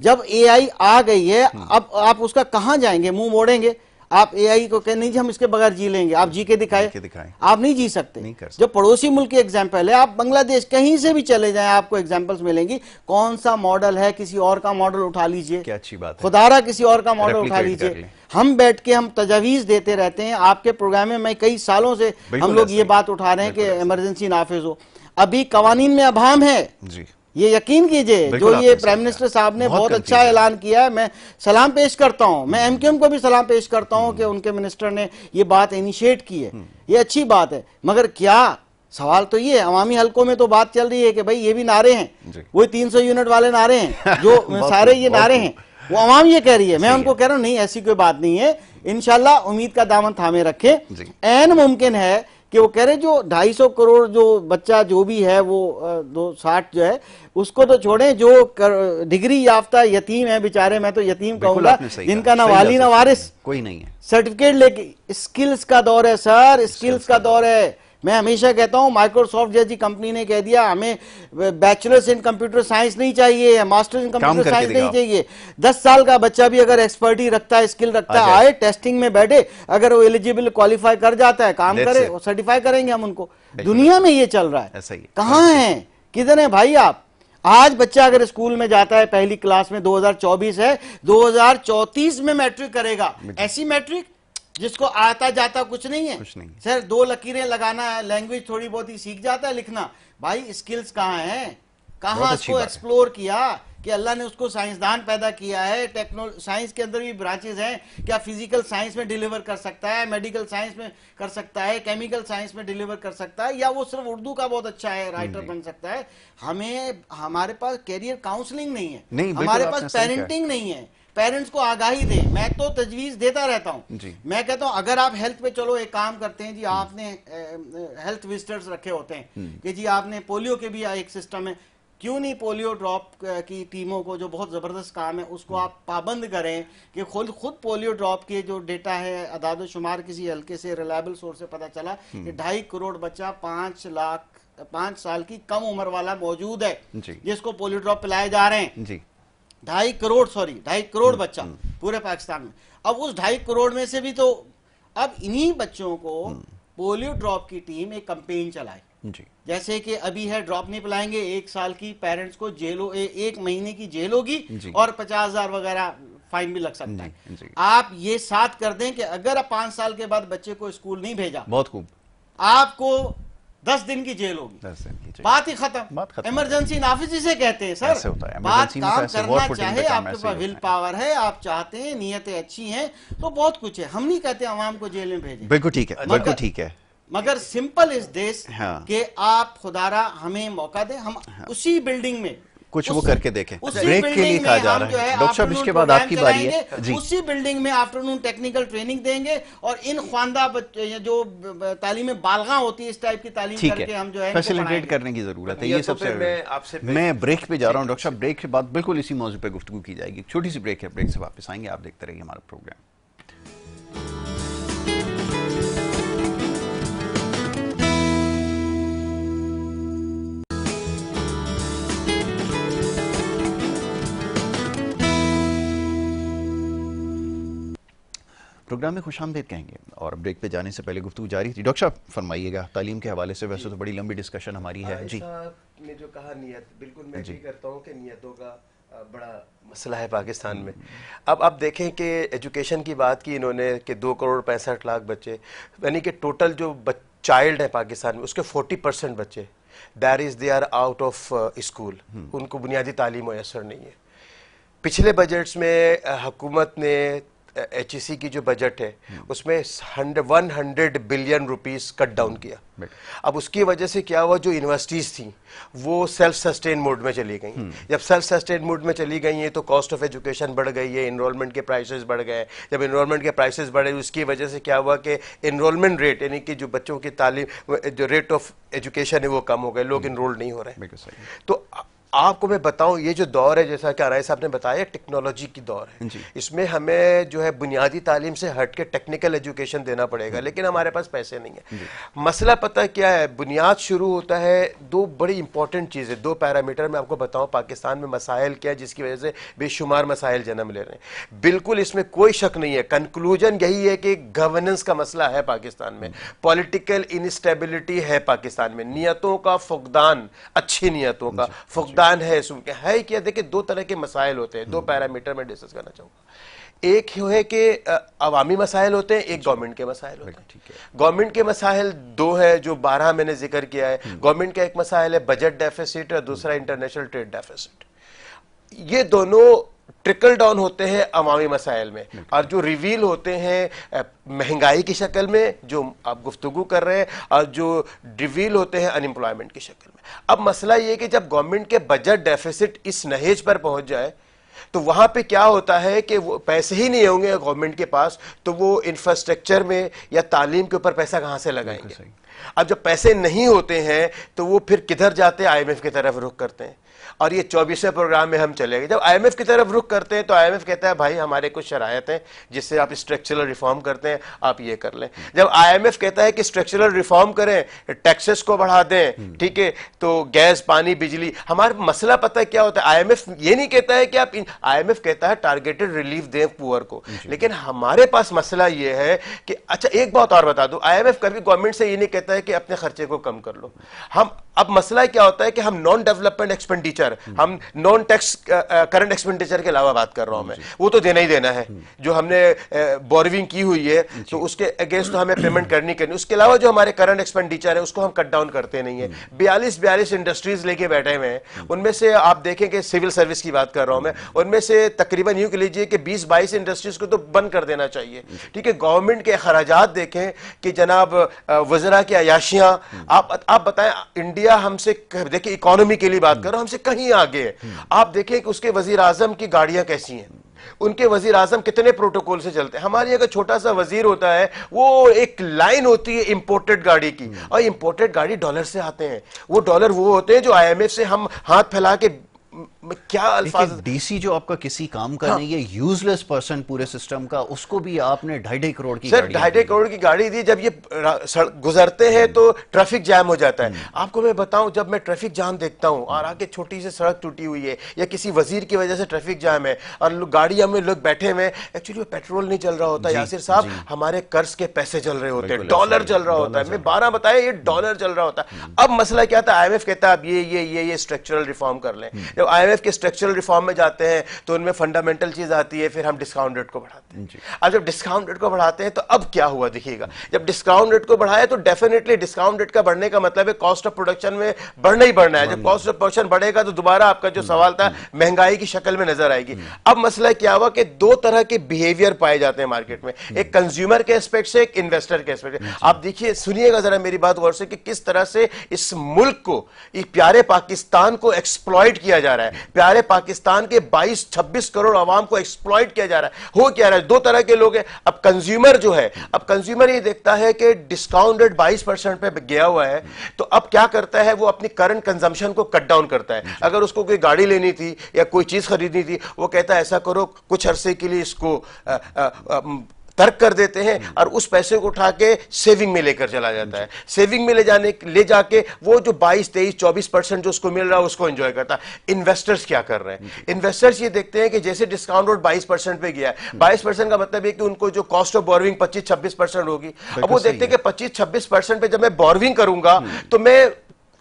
जब एआई आ गई है हम्म। अब आप उसका कहाँ जाएंगे मुंह मोड़ेंगे आप एआई को कह नहीं जी हम इसके बगैर जी लेंगे आप जी के दिखाए दिखाए आप नहीं जी सकते नहीं कर सकते। जो पड़ोसी मुल्क की एग्जाम्पल है आप बांग्लादेश कहीं से भी चले जाएं आपको एग्जाम्पल्स मिलेंगी कौन सा मॉडल है किसी और का मॉडल उठा लीजिए क्या अच्छी बात खुदारा किसी और का मॉडल उठा लीजिए हम बैठ के हम तजावीज देते रहते हैं आपके प्रोग्राम में मैं कई सालों से हम लोग ये बात उठा रहे हैं कि इमरजेंसी नाफिज हो अभी कवानीन में अभाम है जी ये यकीन कीजिए जो ये प्राइम मिनिस्टर साहब ने बहुत, बहुत अच्छा ऐलान किया है मैं सलाम पेश करता हूँ मैं एमक्यूएम को भी सलाम पेश करता हूँ कि उनके मिनिस्टर ने ये बात इनिशिएट की है ये अच्छी बात है मगर क्या सवाल तो ये अवामी हलकों में तो बात चल रही है कि भाई ये भी नारे हैं वो 300 यूनिट वाले नारे हैं जो सारे ये नारे हैं वो अवाम ये कह रही है मैं उनको कह रहा हूँ नहीं ऐसी कोई बात नहीं है इनशाला उम्मीद का दामन थामे रखे एन मुमकिन है कि वो कह रहे जो 250 करोड़ जो बच्चा जो भी है वो दो साठ जो है उसको तो छोड़े जो डिग्री याफ्ता यतीम है बेचारे मैं तो यतीम कहूंगा जिनका ना वाली ना वारिस कोई नहीं है सर्टिफिकेट लेके स्किल्स का दौर है सर स्किल्स का दौर है मैं हमेशा कहता हूँ माइक्रोसॉफ्ट जैसी कंपनी ने कह दिया हमें बैचलर्स इन कंप्यूटर साइंस नहीं चाहिए या मास्टर्स इन कंप्यूटर साइंस नहीं चाहिए दस साल का बच्चा भी अगर एक्सपर्ट ही रखता है स्किल रखता है अच्छा। आए टेस्टिंग में बैठे अगर वो एलिजिबल क्वालिफाई कर जाता है काम करे सर्टिफाई करेंगे हम उनको दुनिया में ये चल रहा है कहाँ है किधर है भाई आप आज बच्चा अगर स्कूल में जाता है पहली क्लास में 2024 है 2034 में मैट्रिक करेगा ऐसी मैट्रिक जिसको आता जाता कुछ नहीं है कुछ नहीं सर दो लकीरें लगाना है लैंग्वेज थोड़ी बहुत ही सीख जाता है लिखना भाई स्किल्स कहाँ है कहाँ उसको एक्सप्लोर किया कि अल्लाह ने उसको साइंसदान पैदा किया है टेक्नो साइंस के अंदर भी ब्रांचेज हैं क्या फिजिकल साइंस में डिलीवर कर सकता है मेडिकल साइंस में कर सकता है केमिकल साइंस में डिलीवर कर सकता है या वो सिर्फ उर्दू का बहुत अच्छा है राइटर बन सकता है हमें हमारे पास कैरियर काउंसलिंग नहीं है नहीं, हमारे पास पेरेंटिंग नहीं है पेरेंट्स को आगाही दें मैं तो तजवीज देता रहता हूँ मैं कहता हूँ अगर आप हेल्थ पे चलो एक काम करते हैं जी आपने हेल्थ विजिटर्स रखे होते हैं हम्म। कि जी आपने पोलियो के भी एक सिस्टम है क्यों नहीं पोलियो ड्रॉप की टीमों को जो बहुत ज़बरदस्त काम है उसको हम्म। आप पाबंद करें कि खुद खुद पोलियो ड्रॉप के जो डेटा है अदाद शुमार किसी हल्के से रिलायबल सोर्स से पता चला हम्म। कि ढाई करोड़ बच्चा पांच लाख पांच साल की कम उम्र वाला मौजूद है जिसको पोलियो ड्रॉप पिलाए जा रहे हैं ढाई करोड़ सॉरी ढाई करोड़ हम्म, बच्चा हम्म। पूरे पाकिस्तान में अब उस ढाई करोड़ में से भी तो अब इन्हीं बच्चों को हम्म। पोलियो ड्रॉप की टीम एक कंपेन चलाए जैसे कि अभी है ड्रॉप नहीं पिलाएंगे एक साल की पेरेंट्स को जेलो ए, एक महीने की जेल होगी और पचास हजार वगैरह फाइन भी लग सकता है आप ये साथ कर दें कि अगर आप पांच साल के बाद बच्चे को स्कूल नहीं भेजा बहुत खूब आपको दस दिन की जेल होगी दस दिन की जेल बात ही खत्म इमरजेंसी नाफिज इसे कहते हैं सर होता है बात काम करना चाहे आपके पास विल पावर है आप चाहते हैं नीयतें अच्छी हैं तो बहुत कुछ है हम नहीं कहते आवाम को जेल में भेजें बिल्कुल ठीक है बिल्कुल ठीक है मगर सिंपल इस देश हाँ। के आप खुदारा हमें मौका दे हम हाँ। उसी बिल्डिंग में कुछ वो करके देखे ब्रेक के लिए कहा जा रहा है डॉक्टर साहब इसके बाद आपकी बारी है जी उसी बिल्डिंग में आफ्टरनून टेक्निकल ट्रेनिंग देंगे और इन ख्वानदा जो तालीम बालगा होती है इस टाइप की तालीम करके हम जो है फैसिलिटेट करने की जरूरत है ये तो सबसे मैं मैं ब्रेक पे जा रहा हूँ डॉक्टर साहब ब्रेक के बाद बिल्कुल इसी मौजूद पर गुफ्तु की जाएगी छोटी सी ब्रेक है ब्रेक से वापस आएंगे आप देखते रहिए हमारा प्रोग्राम प्रोग्राम में खुश आमदेद कहेंगे और ब्रेक पे जाने से पहले गुफ्तु जारी थी डॉक्टर साहब फरमाइएगा तालीम के हवाले से वैसे तो बड़ी लंबी डिस्कशन हमारी है जी ने जो कहा नीयत बिल्कुल मैं जी करता हूँ कि नीयतों का बड़ा मसला है पाकिस्तान हम्म। में अब आप देखें कि एजुकेशन की बात की इन्होंने कि दो करोड़ पैंसठ लाख बच्चे यानी कि टोटल जो चाइल्ड है पाकिस्तान में उसके फोर्टी परसेंट बच्चे there is they are out of school उनको बुनियादी तालीम मैसर नहीं है पिछले बजट्स में हुकूमत ने एच e की जो बजट है उसमें one hundred billion rupees cut down किया अब उसकी वजह से क्या हुआ जो यूनिवर्सिटीज़ थी वो सेल्फ सस्टेन मोड में चली गई हम्म। जब सेल्फ सस्टेन मोड में चली गई है तो कॉस्ट ऑफ एजुकेशन बढ़ गई है इनरोलमेंट के प्राइसेस बढ़ गए जब इनरोलमेंट के प्राइसेस बढ़े उसकी वजह से क्या हुआ कि इनरोलमेंट रेट यानी कि जो बच्चों की तालीम जो रेट ऑफ एजुकेशन है वो कम हो गए लोग इनरोल हम्म। नहीं हो रहे तो आपको मैं बताऊं ये जो दौर है जैसा कि आरआई साहब ने बताया टेक्नोलॉजी की दौर है इसमें हमें जो है बुनियादी तालीम से हट के टेक्निकल एजुकेशन देना पड़ेगा लेकिन हमारे पास पैसे नहीं है मसला पता क्या है बुनियाद शुरू होता है दो बड़ी इंपॉर्टेंट चीज़ें दो पैरामीटर मैं आपको बताऊं पाकिस्तान में मसाइल क्या है जिसकी वजह से बेशुमार मसाइल जन्म ले रहे हैं बिल्कुल इसमें कोई शक नहीं है कंक्लूजन यही है कि गवर्नेंस का मसला है पाकिस्तान में पॉलिटिकल इनस्टेबिलिटी है पाकिस्तान में नीयतों का फुकदान अच्छी नीयतों का फुकदान योगदान है सूम है क्या देखिए दो तरह के मसाइल होते हैं दो हम्म। पैरामीटर में डिस्कस करना चाहूंगा एक है कि अवामी मसाइल होते हैं एक अच्छा। गवर्नमेंट के मसाइल होते हैं गवर्नमेंट के मसाइल दो है जो बारह मैंने जिक्र किया है हम्म। गवर्नमेंट का एक मसाइल है बजट डेफिसिट और दूसरा इंटरनेशनल ट्रेड डेफिसिट ये दोनों ट्रिकल डाउन होते हैं अवामी मसाइल में और जो रिवील होते हैं महंगाई की शक्ल में जो आप गुफ्तु कर रहे हैं और जो रिवील होते हैं अनएम्प्लॉयमेंट की शक्ल में अब मसला ये कि जब गवर्नमेंट के बजट डेफिसिट इस नहेज पर पहुंच जाए तो वहाँ पे क्या होता है कि वो पैसे ही नहीं होंगे गवर्नमेंट के पास तो वो इंफ्रास्ट्रक्चर में या तालीम के ऊपर पैसा कहाँ से लगाएंगे अब जब पैसे नहीं होते हैं तो वो फिर किधर जाते हैं आईएमएफ की तरफ रुख करते हैं और ये चौबीसवें प्रोग्राम में हम चले गए जब आईएमएफ की तरफ रुख करते हैं तो आईएमएफ कहता है भाई हमारे कुछ शरायत हैं जिससे आप स्ट्रक्चरल रिफॉर्म करते हैं आप ये कर लें हम्म। जब आईएमएफ कहता है कि स्ट्रक्चरल रिफॉर्म करें टैक्सेस को बढ़ा दें हम्म। ठीक है तो गैस पानी बिजली हमारा मसला पता है क्या होता है आई ये नहीं कहता है कि आप आईएमएफ कहता है टारगेटेड रिलीफ दें पुअर को लेकिन हमारे पास मसला ये है कि अच्छा एक बात और बता दूं आईएमएफ कभी गवर्नमेंट से ये नहीं कहता है कि अपने खर्चे को कम कर लो हम अब मसला क्या होता है कि हम नॉन डेवलपमेंट एक्सपेंडिचर हम नॉन टैक्स करंट एक्सपेंडिचर के अलावा बात कर रहा हूं मैं वो तो देना ही देना है जो हमने बोरविंग की हुई है तो उसके अगेंस्ट तो हमें पेमेंट करनी करनी उसके अलावा जो हमारे करंट एक्सपेंडिचर है उसको हम कट डाउन करते नहीं है हम्म। बयालीस बयालीस इंडस्ट्रीज लेके बैठे हुए हैं उनमें से आप देखेंगे सिविल सर्विस की बात कर रहा हूं मैं हम्म। उनमें से तकरीबन यूं कह लीजिए कि बीस बाईस इंडस्ट्रीज को तो बंद कर देना चाहिए ठीक है गवर्नमेंट के अखराज देखें कि जनाब वजरा की अयाशियां हम्म। आप आप बताएं इंडिया इंडिया हमसे देखिए इकोनॉमी के लिए बात हम्म। कर रहा हूं हमसे कहीं आगे है हम्म। आप देखें कि उसके वजीर आजम की गाड़ियां कैसी हैं उनके वजीर आजम कितने प्रोटोकॉल से चलते हैं हमारे अगर छोटा सा वजीर होता है वो एक लाइन होती है इंपोर्टेड गाड़ी की हम्म। और इंपोर्टेड गाड़ी डॉलर से आते हैं वो डॉलर वो होते हैं जो आईएमएफ से हम हाथ फैला के क्या अल्फाज डीसी जो आपका किसी काम का हाँ। नहीं है यूजलेस पर्सन पूरे सिस्टम का उसको भी आपने ढाई ढाई करोड़ की सर ढाई ढाई करोड़ की गाड़ी दी जब ये गुजरते हैं हम्म। तो ट्रैफिक हो जाता है हम्म। आपको मैं बताऊं जब मैं ट्रैफिक जाम देखता हूं और छोटी सी सड़क टूटी हुई है या किसी वजीर की वजह से ट्रैफिक जाम है और गाड़िया में लोग बैठे हुए एक्चुअली पेट्रोल नहीं चल रहा होता यासिर साहब हमारे कर्ज के पैसे चल रहे होते हैं डॉलर चल रहा होता है मैं बारह बताया ये डॉलर चल रहा होता है हम्म। अब मसला क्या था आई कहता है अब ये ये ये स्ट्रक्चरल रिफॉर्म कर लें जब एफ के स्ट्रक्चरल रिफॉर्म में जाते हैं तो उनमें फंडामेंटल चीज आती है फिर हम डिस्काउंट रेट को बढ़ाते हैं अब जब डिस्काउंट रेट को बढ़ाते हैं तो अब क्या हुआ दिखेगा जब डिस्काउंट रेट को बढ़ाया तो डेफिनेटली डिस्काउंट रेट का बढ़ने का मतलब है कॉस्ट ऑफ प्रोडक्शन में बढ़ना ही बढ़ना है जब कॉस्ट ऑफ प्रोडक्शन बढ़ेगा तो दोबारा आपका जो हम्म, सवाल था हम्म। महंगाई की शक्ल में नजर आएगी हम्म। अब मसला क्या हुआ कि दो तरह के बिहेवियर पाए जाते हैं मार्केट में एक कंज्यूमर के एस्पेक्ट से एक इन्वेस्टर के एस्पेक्ट से आप देखिए सुनिएगा जरा मेरी बात गौर से कि किस तरह से इस मुल्क को इस प्यारे पाकिस्तान को एक्सप्लॉयट किया जा रहा है रहा है प्यारे पाकिस्तान के 22-26 करोड़ आवाम को एक्सप्लॉइट किया जा रहा है हो क्या रहा है दो तरह के लोग हैं अब कंज्यूमर जो है अब कंज्यूमर ये देखता है कि डिस्काउंटेड 22 परसेंट पे गया हुआ है तो अब क्या करता है वो अपनी करंट कंजम्पशन को कट डाउन करता है अगर उसको कोई गाड़ी लेनी थी या कोई चीज़ खरीदनी थी वो कहता है ऐसा करो कुछ अरसे के लिए इसको आ, आ, आ, तर्क कर देते हैं हम्म। और उस पैसे को उठा के सेविंग में लेकर चला जाता है सेविंग में ले जाने ले जाके वो जो 22 तेईस 24 परसेंट जो उसको मिल रहा है उसको एंजॉय करता है इन्वेस्टर्स क्या कर रहे हैं इन्वेस्टर्स ये देखते हैं कि जैसे डिस्काउंट रोड 22 परसेंट पे गया है 22 परसेंट का मतलब है कि उनको जो कॉस्ट ऑफ बोरविंग पच्चीस छब्बीस परसेंट होगी अब वो देखते हैं कि पच्चीस छब्बीस परसेंट पे जब मैं बोरविंग करूंगा हम्म। तो मैं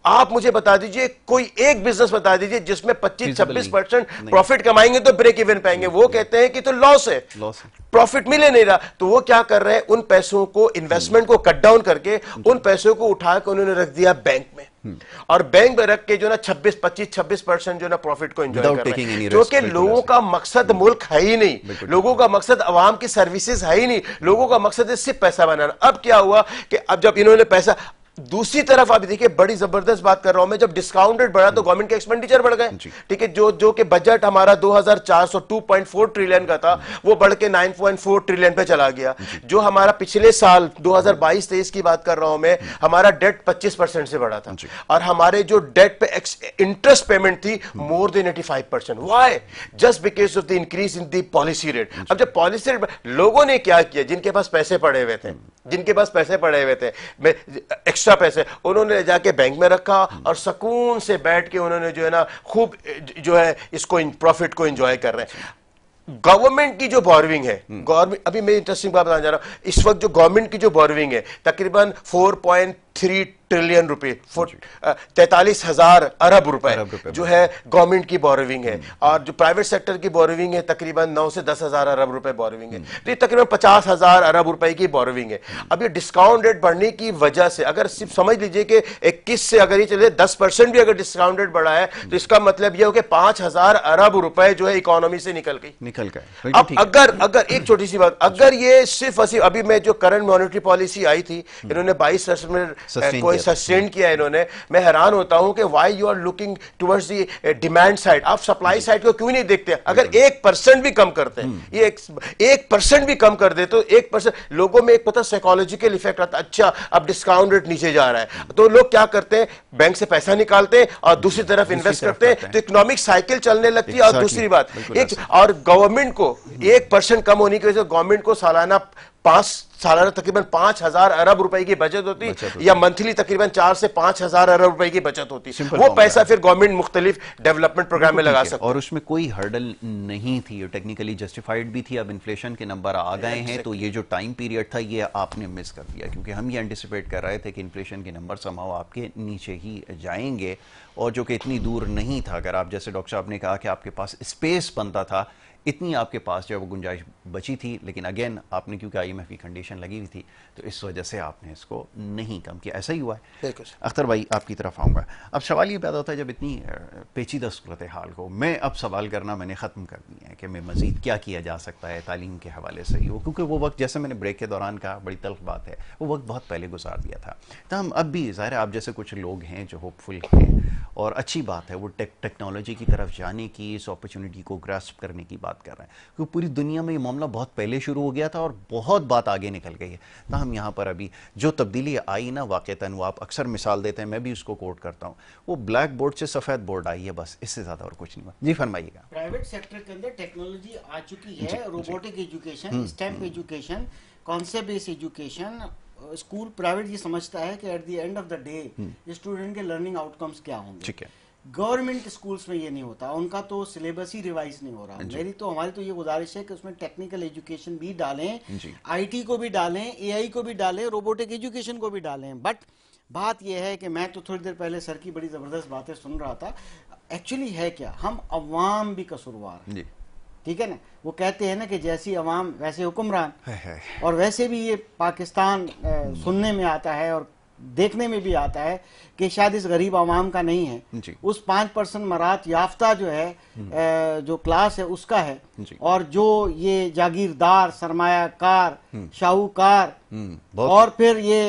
आप मुझे बता दीजिए कोई एक बिजनेस बता दीजिए जिसमें 25-26 परसेंट प्रॉफिट कमाएंगे तो ब्रेक इवन पाएंगे वो कहते हैं कि तो लॉस है लॉस है प्रॉफिट मिले नहीं रहा तो वो क्या कर रहे हैं उन पैसों को इन्वेस्टमेंट को कट डाउन करके उन पैसों को उठाकर उन्होंने रख दिया बैंक में हम्म। और बैंक में रख के जो ना 26 25 26 परसेंट जो ना प्रॉफिट को एंजॉय कर रहे हैं जो कि हम्म। लोगों का मकसद मुल्क है ही नहीं लोगों का मकसद अवाम की सर्विसेज है ही नहीं लोगों का मकसद सिर्फ पैसा बनाना अब क्या हुआ कि अब जब इन्होंने पैसा दूसरी तरफ आप देखिए बड़ी जबरदस्त बात कर रहा हूं मैं जब डिस्काउंटेड बढ़ा तो गवर्नमेंट के एक्सपेंडिचर बढ़ गए ठीक है जो जो के बजट हमारा 2402.4 ट्रिलियन का था वो बढ़ के 9.4 ट्रिलियन पे चला गया जो हमारा पिछले साल 2022-23 की बात कर रहा हूं मैं हमारा डेट 25 परसेंट से बढ़ा था और हमारे जो डेट पे इंटरेस्ट पेमेंट थी more than eighty five percent just because of the increase in the policy rate अब जब पॉलिसी रेट लोगों ने क्या किया जिनके पास पैसे पड़े हुए थे जिनके पास पैसे पड़े हुए थे एक्स्ट्रा अच्छा पैसे उन्होंने जाके बैंक में रखा और सुकून से बैठ के उन्होंने जो है ना खूब जो है इसको प्रॉफिट को इंजॉय कर रहे हैं गवर्नमेंट की जो बॉरविंग है हम्म। गवर्नमेंट अभी मैं इंटरेस्टिंग बात बताना चाह रहा हूं इस वक्त जो गवर्नमेंट की जो बॉरविंग है तकरीबन पॉइंट थ्री ट्रिलियन रुपए तैतालीस हजार अरब रुपए जो है गवर्नमेंट की बोरोविंग है hmm. और जो प्राइवेट सेक्टर की बोरोविंग है तकरीबन नौ से दस हजार अरब रुपए बोरोविंग है hmm. तो ये तकरीबन पचास हजार अरब रुपए की बोरोविंग है hmm. अब ये डिस्काउंट रेट बढ़ने की वजह से अगर सिर्फ समझ लीजिए कि इक्कीस से अगर ये चले दस परसेंट भी अगर डिस्काउंट रेट बढ़ा है तो इसका मतलब यह हो कि पांच हजार अरब रुपए जो है इकोनॉमी से निकल गई निकल गए अब अगर अगर एक छोटी सी बात अच्छा। अगर ये सिर्फ अभी मैं जो करंट मॉनिटरी पॉलिसी आई थी इन्होंने बाईस कोई सस्टेन किया इन्होंने मैं हैरान होता हूं कि why you are looking towards the demand side आप सप्लाई साइड को क्यों नहीं देखते अगर एक परसेंट भी कम करते हैं हम्म। ये एक परसेंट भी कम कर दे तो एक परसेंट लोगों में एक पता साइकोलॉजिकल इफेक्ट आता अच्छा अब डिस्काउंट रेट नीचे जा रहा है हम्म। तो लोग क्या करते हैं बैंक से पैसा निकालते हैं और दूसरी हम्म। तरफ इन्वेस्ट करते हैं तो इकोनॉमिक साइकिल चलने लगती है और दूसरी बात एक और गवर्नमेंट को एक परसेंट कम होने की वजह से गवर्नमेंट को सालाना पांच सालाना तकरीबन पांच हजार अरब रुपए की बचत होती या मंथली तकरीबन चार से पांच हजार अरब रुपए की बचत होती वो पैसा फिर गवर्नमेंट मुख्तलिफ डेवलपमेंट प्रोग्राम में लगा सकती और उसमें कोई हर्डल नहीं थी टेक्निकली जस्टिफाइड भी थी अब इन्फ्लेशन के नंबर आ गए हैं तो ये जो टाइम पीरियड था ये आपने मिस कर दिया क्योंकि हम ये एंटिसिपेट कर रहे थे कि इन्फ्लेशन के नंबर समाव आपके नीचे ही जाएंगे और जो कि इतनी दूर नहीं था अगर आप जैसे डॉक्टर साहब ने कहा कि आपके पास स्पेस बनता था इतनी आपके पास जो है वो गुंजाइश बची थी लेकिन अगेन आपने क्योंकि आई एम एफ की कंडीशन लगी हुई थी तो इस वजह से आपने इसको नहीं कम किया ऐसा ही हुआ है अख्तर भाई आपकी तरफ आऊँगा अब सवाल ये पैदा होता है जब इतनी पेचीदा सूरत हाल को मैं अब सवाल करना मैंने ख़त्म कर दिया है कि मैं मज़ीद क्या किया जा सकता है तालीम के हवाले से ही वो क्योंकि वो वक्त जैसे मैंने ब्रेक के दौरान कहा बड़ी तल्ख बात है वो वक्त बहुत पहले गुजार दिया था तो हम अब भी ज़ाहिर आप जैसे कुछ लोग हैं जो होपफुल हैं और अच्छी बात है वो टेक टेक्नोलॉजी की तरफ जाने की इस अपॉर्चुनिटी को ग्रास्प करने की बात कर रहे हैं क्योंकि पूरी दुनिया में ये मामला बहुत पहले शुरू हो गया था और बहुत बात आगे निकल गई है ना हम यहाँ पर अभी जो तब्दीली आई ना वाक़ता वो आप अक्सर मिसाल देते हैं मैं भी उसको कोट करता हूँ वो ब्लैक बोर्ड से सफ़ेद बोर्ड आई है बस इससे ज़्यादा और कुछ नहीं हुआ जी फरमाइएगा प्राइवेट सेक्टर के अंदर टेक्नोलॉजी आ चुकी है robotic education STEM education concept based education school private ये समझता है कि at the end of the day student के लर्निंग आउटकम्स क्या होंगे ठीक है गवर्नमेंट स्कूल्स में ये नहीं होता उनका तो सिलेबस ही रिवाइज नहीं हो रहा मेरी तो हमारी तो ये गुजारिश है कि उसमें टेक्निकल एजुकेशन भी डालें आईटी को भी डालें एआई को भी डालें रोबोटिक एजुकेशन को भी डालें बट बात यह है कि मैं तो थोड़ी देर पहले सर की बड़ी ज़बरदस्त बातें सुन रहा था एक्चुअली है क्या हम अवाम भी कसूरवार हैं ठीक है ना वो कहते हैं ना कि जैसी अवाम वैसे हुक्मरान और वैसे भी ये पाकिस्तान सुनने में आता है और देखने में भी आता है कि शायद इस गरीब आवाम का नहीं है उस पांच परसेंट मरात याफ्ता जो है हम्म। जो क्लास है उसका है और जो ये जागीरदार सरमायाकार हम्म। शाहूकार हम्म, और फिर ये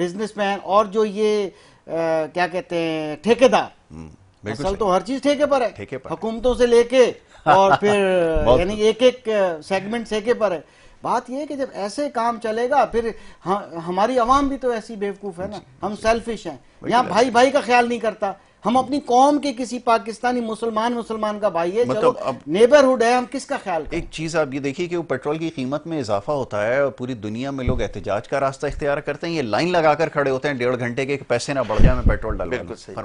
बिजनेसमैन और जो ये आ, क्या कहते हैं ठेकेदार असल तो हर चीज ठेके पर है हुकूमतों से लेके और फिर यानी एक एक सेगमेंट सेके पर है बात यह है कि जब ऐसे काम चलेगा फिर हमारी आवाम भी तो ऐसी बेवकूफ है ना हम सेल्फिश हैं यहाँ तो भाई भाई का ख्याल नहीं करता हम अपनी कौम के किसी पाकिस्तानी मुसलमान मुसलमान का भाई है मतलब अब नेबरहुड है हम किसका ख्याल एक चीज़ आप ये देखिए कि वो पेट्रोल की कीमत में इजाफा होता है और पूरी दुनिया में लोग एहतजाज का रास्ता इख्तियार करते हैं ये लाइन लगाकर खड़े होते हैं डेढ़ घंटे के पैसे ना बढ़ जाए पेट्रोल डाल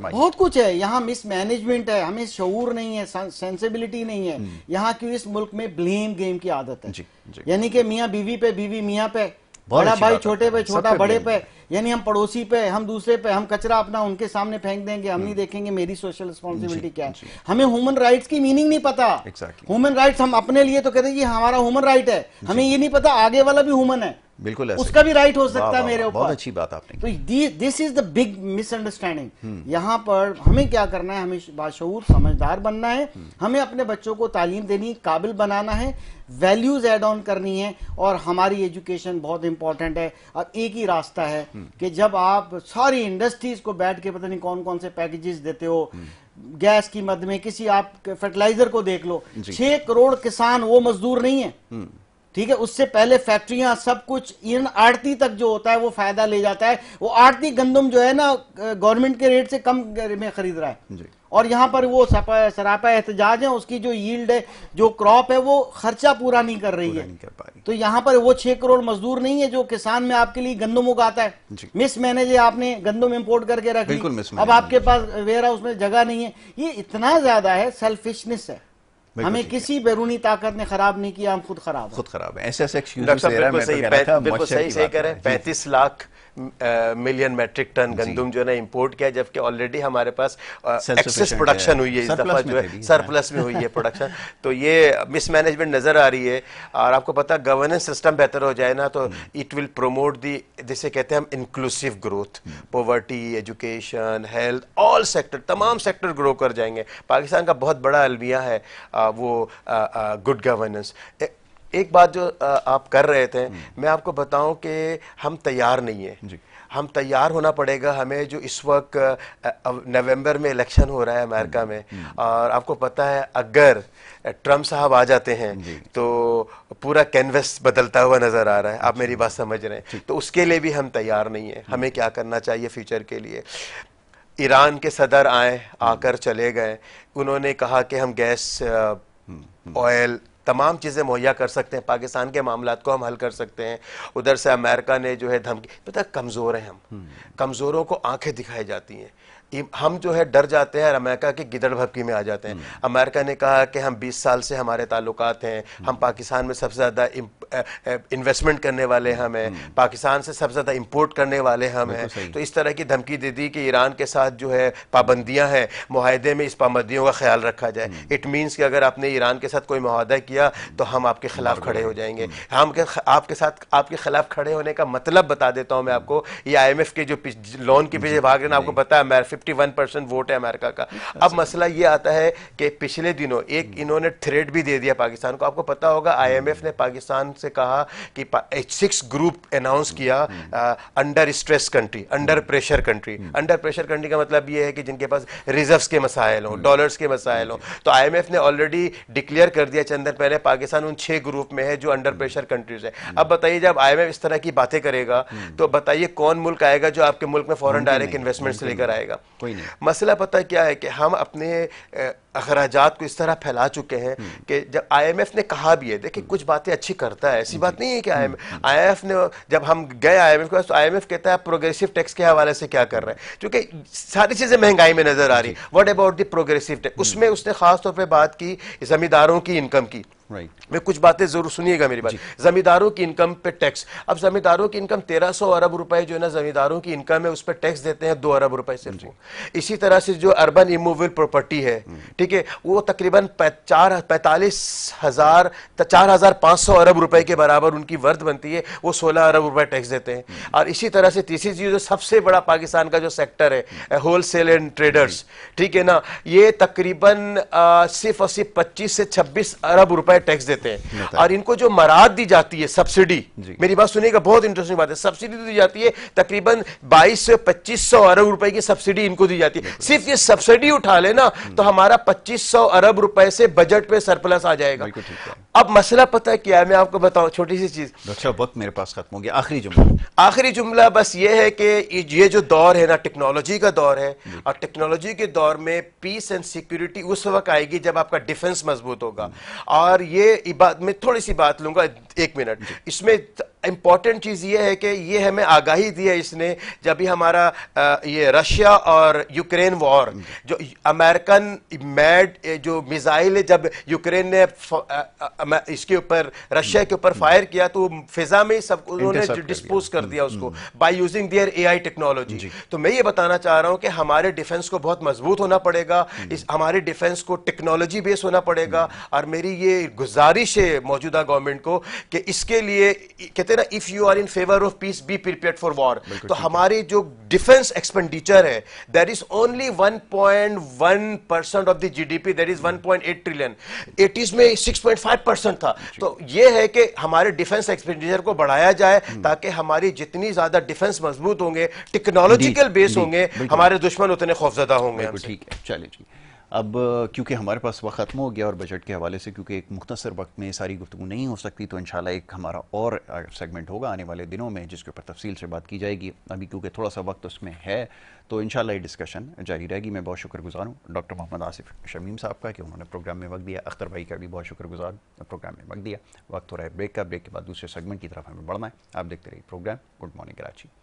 बहुत कुछ है यहाँ मिस मैनेजमेंट है हमें शूर नहीं है सेंसिबिलिटी नहीं है हम्म। यहाँ की इस मुल्क में ब्लेम गेम की आदत है यानी कि मियाँ बीवी पे बीवी मियाँ पे बड़ा भाई छोटे पे छोटा बड़े पे यानी हम पड़ोसी पे हम दूसरे पे हम कचरा अपना उनके सामने फेंक देंगे हम नहीं हम्म। देखेंगे मेरी सोशल रिस्पॉन्सिबिलिटी क्या है हमें ह्यूमन राइट्स की मीनिंग नहीं पता ह्यूमन राइट्स हम अपने लिए तो कहते हैं ये हमारा ह्यूमन राइट है हमें ये नहीं पता आगे वाला भी ह्यूमन है बिल्कुल उसका भी राइट हो सकता है मेरे ऊपर बहुत अच्छी बात आपने तो this is the big misunderstanding यहाँ पर हमें क्या करना है हमें बाशूर समझदार बनना है हम्म। हमें अपने बच्चों को तालीम देनी काबिल बनाना है वैल्यूज एड ऑन करनी है और हमारी एजुकेशन बहुत इंपॉर्टेंट है अब एक ही रास्ता है हम्म। कि जब आप सारी इंडस्ट्रीज को बैठ के पता नहीं कौन कौन से पैकेजेस देते हो गैस हम्म। की मद में किसी आप फर्टिलाइजर को देख लो छह करोड़ किसान वो मजदूर नहीं है ठीक है उससे पहले फैक्ट्रियां सब कुछ इन आड़ती तक जो होता है वो फायदा ले जाता है वो आड़ती गंदम जो है ना गवर्नमेंट के रेट से कम में खरीद रहा है और यहाँ पर वो सरापा एहतजाज है उसकी जो यील्ड है जो क्रॉप है वो खर्चा पूरा नहीं कर रही है कर तो यहाँ पर वो छह करोड़ मजदूर नहीं है जो किसान में आपके लिए गंदम उगाता है मिस मैनेज है आपने गंदम इम्पोर्ट करके रख ली अब आपके पास वेयर हाउस में जगह नहीं है ये इतना ज्यादा है सेल्फिशनेस है हमें किसी बैरूनी ताकत ने खराब नहीं किया हम खुद खराब खुद खराब है ऐसे ऐसे पैंतीस लाख मिलियन मेट्रिक टन गंदुम जो है ना इम्पोर्ट किया जबकि ऑलरेडी हमारे पास एक्सेस प्रोडक्शन हुई है इस दफ़ा जो है सरप्लस हाँ। में हुई है प्रोडक्शन तो ये मिसमैनेजमेंट नज़र आ रही है और आपको पता गवर्नेंस सिस्टम बेहतर हो जाए ना तो इट विल प्रोमोट दी जिसे कहते हैं हम inclusive growth poverty education health all sector तमाम सेक्टर ग्रो कर जाएंगे पाकिस्तान का बहुत बड़ा अलमिया है वो गुड गवर्नेंस एक बात जो आप कर रहे थे हम्म। मैं आपको बताऊं कि हम तैयार नहीं है हम तैयार होना पड़ेगा हमें जो इस वक्त नवंबर में इलेक्शन हो रहा है अमेरिका हम्म, में हम्म। और आपको पता है अगर ट्रम्प साहब आ जाते हैं तो पूरा कैनवस बदलता हुआ नज़र आ रहा है आप मेरी बात समझ रहे हैं तो उसके लिए भी हम तैयार नहीं हैं हमें क्या करना चाहिए फ्यूचर के लिए ईरान के सदर आए आकर चले गए उन्होंने कहा कि हम गैस ऑयल तमाम चीज़ें मुहैया कर सकते हैं पाकिस्तान के मामला को हम हल कर सकते हैं उधर से अमेरिका ने जो है धमकी पता कमज़ोर हैं हम हम्म। कमज़ोरों को आंखें दिखाई जाती हैं हम जो है डर जाते हैं और अमेरिका की गिदड़ भपकी में आ जाते हैं हम्म। अमेरिका ने कहा कि हम 20 साल से हमारे ताल्लुक हैं हम्म। हम पाकिस्तान में सबसे ज़्यादा इन्वेस्टमेंट करने वाले हम हैं हम्म। पाकिस्तान से सबसे ज़्यादा इम्पोर्ट करने वाले हम हैं तो इस तरह की धमकी दे दी कि ईरान के साथ जो है पाबंदियाँ हैं माहदे में इस पाबंदियों का ख्याल रखा जाए इट मीन्स कि अगर आपने ईरान के साथ कोई माहदा किया तो हम आपके खिलाफ खड़े हो जाएंगे हम आपके साथ आपके खिलाफ खड़े होने का मतलब बता देता हूँ मैं आपको ये आई एम एफ के जो लोन के पीछे भाग रहे हैं आपको बताया मैरफिप 51 परसेंट वोट है अमेरिका का अब मसला ये आता है कि पिछले दिनों एक हम्म। इन्होंने थ्रेड भी दे दिया पाकिस्तान को आपको पता होगा आईएमएफ हम्म। ने पाकिस्तान से कहा कि सिक्स ग्रुप अनाउंस किया under stress country under pressure country under pressure country का मतलब ये है कि जिनके पास रिजर्व के मसाइल हों डॉलर्स हम्म। के मसाइल हों तो एफ ने ऑलरेडी डिक्लेयर कर दिया चंदर पहले पाकिस्तान उन छह ग्रुप में है जो अंडर प्रेशर कंट्रीज है अब बताइए जब एफ इस तरह की बातें करेगा तो बताइए कौन मुल्क आएगा जो आपके मुल्क में फॉरन डायरेक्ट इन्वेस्टमेंट लेकर आएगा कोई नहीं मसला पता क्या है कि हम अपने अखराज को इस तरह फैला चुके हैं हम्म। कि जब आईएमएफ ने कहा भी है देखिए कुछ बातें अच्छी करता है ऐसी बात नहीं है कि आईएमएफ हम्म, आईएमएफ हम्म। ने जब हम गए आईएमएफ के पास तो आईएमएफ कहता है प्रोग्रेसिव टैक्स के हवाले से क्या कर रहे हैं क्योंकि सारी चीज़ें महंगाई में नजर आ रही है what about the progressive tax उसमें उसने खासतौर पर बात की जमींदारों की इनकम की right. मैं कुछ बातें जरूर सुनिएगा मेरी बात जमींदारों की इनकम पे टैक्स अब जमींदारों की इनकम 1300 अरब रुपए जो है ना जमींदारों की इनकम है उस पर टैक्स देते हैं दो अरब रुपए से इसी तरह से जो अर्बन इमूवल प्रॉपर्टी है ठीक ठीक है वो तकरीबन चार पैंतालीस हज़ार चार हज़ार पांच सौ अरब रुपए के बराबर उनकी वर्थ बनती है वो सोलह अरब रुपए टैक्स देते हैं हम्म। और इसी तरह से तीसरी चीज़ जो सबसे बड़ा पाकिस्तान का जो सेक्टर है होलसेल एंड ट्रेडर्स ठीक है ना ये तकरीबन सिर्फ और सिर्फ पच्चीस से छब्बीस अरब रुपए टैक्स देते हैं और इनको जो मराद दी जाती है सब्सिडी मेरी बात सुनिएगा बहुत इंटरेस्टिंग बात है सब्सिडी दी जाती है तकरीबन बाईस से पच्चीस सौ अरब रुपए की सब्सिडी इनको दी जाती है सिर्फ ये सब्सिडी उठा लेना तो हम्म। हमारा 2500 अरब रुपए से बजट पे सरप्लस आ जाएगा अब मसला पता है क्या है मैं आपको बताऊं छोटी सी चीज अच्छा वक्त मेरे पास खत्म हो गया आखिरी जुमला आखिरी जुमला बस ये है कि ये जो दौर है ना टेक्नोलॉजी का दौर है और टेक्नोलॉजी के दौर में पीस एंड सिक्योरिटी उस वक्त आएगी जब आपका डिफेंस मजबूत होगा और ये बात मैं थोड़ी सी बात लूंगा एक मिनट इसमें इम्पॉर्टेंट चीज़ ये है कि ये हमें आगाही दी है इसने जब भी हमारा आ, ये रशिया और यूक्रेन वॉर जो अमेरिकन मैड जो मिज़ाइल जब यूक्रेन ने आ, आ, इसके ऊपर रशिया के ऊपर फायर किया तो फिज़ा में सब उन्होंने डिस्पोज कर दिया हम्म, उसको by using their AI technology तो मैं ये बताना चाह रहा हूँ कि हमारे डिफेंस को बहुत मजबूत होना पड़ेगा इस हमारे डिफेंस को टेक्नोलॉजी बेस होना पड़ेगा और मेरी ये गुजारिश है मौजूदा गवर्नमेंट को कि इसके लिए कहते कहते हैं ना if you are in favour of peace be prepare for war तो हमारे जो डिफेंस एक्सपेंडिचर है that is only 1.1 percent of the GDP that is 1.8 trillion 80s में 6.5 परसेंट था तो ये है कि हमारे डिफेंस एक्सपेंडिचर को बढ़ाया जाए हम्म। ताकि हमारी जितनी ज्यादा डिफेंस मजबूत होंगे टेक्नोलॉजिकल बेस होंगे हमारे दुश्मन उतने खौफजदा होंगे ठीक है चलिए अब क्योंकि हमारे पास वक्त ख़त्म हो गया और बजट के हवाले से क्योंकि एक मुख्तर वक्त में सारी गुफ्तु नहीं हो सकती तो इन एक हमारा और सेगमेंट होगा आने वाले दिनों में जिसके ऊपर तफसील से बात की जाएगी अभी क्योंकि थोड़ा सा वक्त उसमें है तो इन ये डिस्कशन जारी रहेगी मैं बहुत शुक्रगुजार हूँ डॉक्टर मोहम्मद आसिफ शमीम साहब का कि उन्होंने प्रोग्राम में वक्त दिया अख्तर भाई का भी बहुत शुक्रगुजार प्रोग्राम में वक्त दिया वक्त हो रहा है ब्रेक का ब्रेक के बाद दूसरे सेगमेंट की तरफ हमें बढ़ना है आप देखते रहिए प्रोग्राम गुड मॉर्निंग कराची